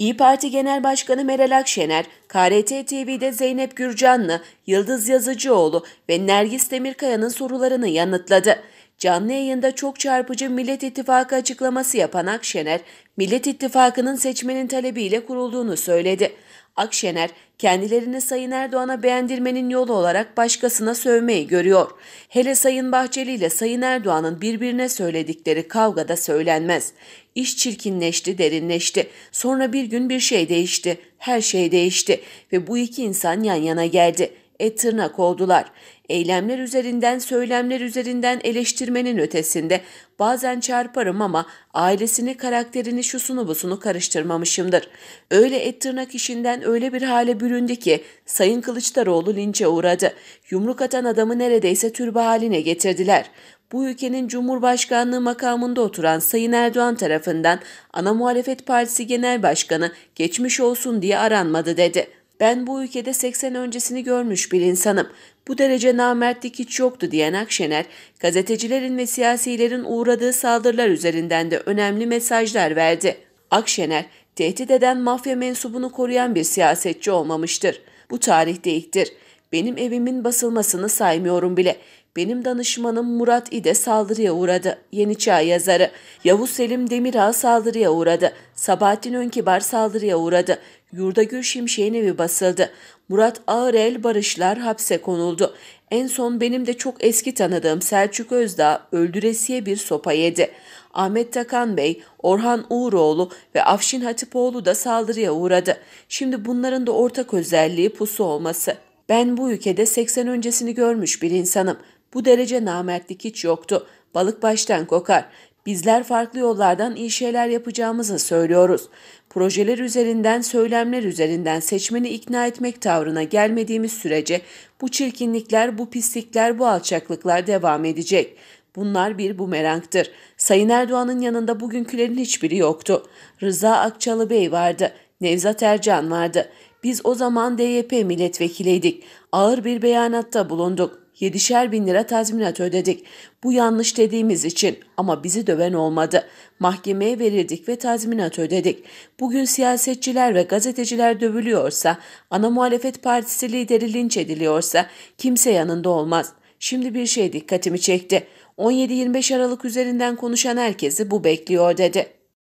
İyi Parti Genel Başkanı Meral Akşener, KRT TV'de Zeynep Gürcan'la Yıldız Yazıcıoğlu ve Nergis Demirkaya'nın sorularını yanıtladı. Canlı yayında çok çarpıcı Millet İttifakı açıklaması yapan Akşener, Millet İttifakı'nın seçmenin talebiyle kurulduğunu söyledi. Akşener kendilerini Sayın Erdoğan'a beğendirmenin yolu olarak başkasına sövmeyi görüyor. Hele Sayın Bahçeli ile Sayın Erdoğan'ın birbirine söyledikleri kavgada söylenmez. İş çirkinleşti, derinleşti. Sonra bir gün bir şey değişti. Her şey değişti ve bu iki insan yan yana geldi et tırnak oldular. Eylemler üzerinden, söylemler üzerinden eleştirmenin ötesinde bazen çarparım ama ailesini, karakterini, şusunu busunu karıştırmamışımdır. Öyle et tırnak işinden öyle bir hale büründü ki Sayın Kılıçdaroğlu lince uğradı. Yumruk atan adamı neredeyse türbe haline getirdiler bu ülkenin Cumhurbaşkanlığı makamında oturan Sayın Erdoğan tarafından ana muhalefet partisi genel başkanı geçmiş olsun diye aranmadı dedi. Ben bu ülkede 80 öncesini görmüş bir insanım. Bu derece namertlik hiç yoktu diyen Akşener, gazetecilerin ve siyasilerin uğradığı saldırılar üzerinden de önemli mesajlar verdi. Akşener, tehdit eden mafya mensubunu koruyan bir siyasetçi olmamıştır. Bu tarihte ilktir. Benim evimin basılmasını saymıyorum bile. Benim danışmanım Murat İde saldırıya uğradı. Yeni Çağ yazarı. Yavuz Selim Demirağ saldırıya uğradı. Sabahattin Önkibar saldırıya uğradı. Yurdagül Şimşek'in evi basıldı. Murat Ağırel Barışlar hapse konuldu. En son benim de çok eski tanıdığım Selçuk Özdağ öldüresiye bir sopa yedi. Ahmet Takan Bey, Orhan Uğuroğlu ve Afşin Hatipoğlu da saldırıya uğradı. Şimdi bunların da ortak özelliği pusu olması. Ben bu ülkede 80 öncesini görmüş bir insanım. Bu derece namertlik hiç yoktu. Balık baştan kokar. Bizler farklı yollardan iyi şeyler yapacağımızı söylüyoruz. Projeler üzerinden, söylemler üzerinden seçmeni ikna etmek tavrına gelmediğimiz sürece bu çirkinlikler, bu pislikler, bu alçaklıklar devam edecek. Bunlar bir bumerangtır. Sayın Erdoğan'ın yanında bugünkülerin hiçbiri yoktu. Rıza Akçalı Bey vardı. Nevzat Ercan vardı. Biz o zaman DYP milletvekiliydik. Ağır bir beyanatta bulunduk. Yedişer bin lira tazminat ödedik. Bu yanlış dediğimiz için ama bizi döven olmadı. Mahkemeye verildik ve tazminat ödedik. Bugün siyasetçiler ve gazeteciler dövülüyorsa, ana muhalefet partisi lideri linç ediliyorsa kimse yanında olmaz. Şimdi bir şey dikkatimi çekti. 17-25 Aralık üzerinden konuşan herkesi bu bekliyor dedi.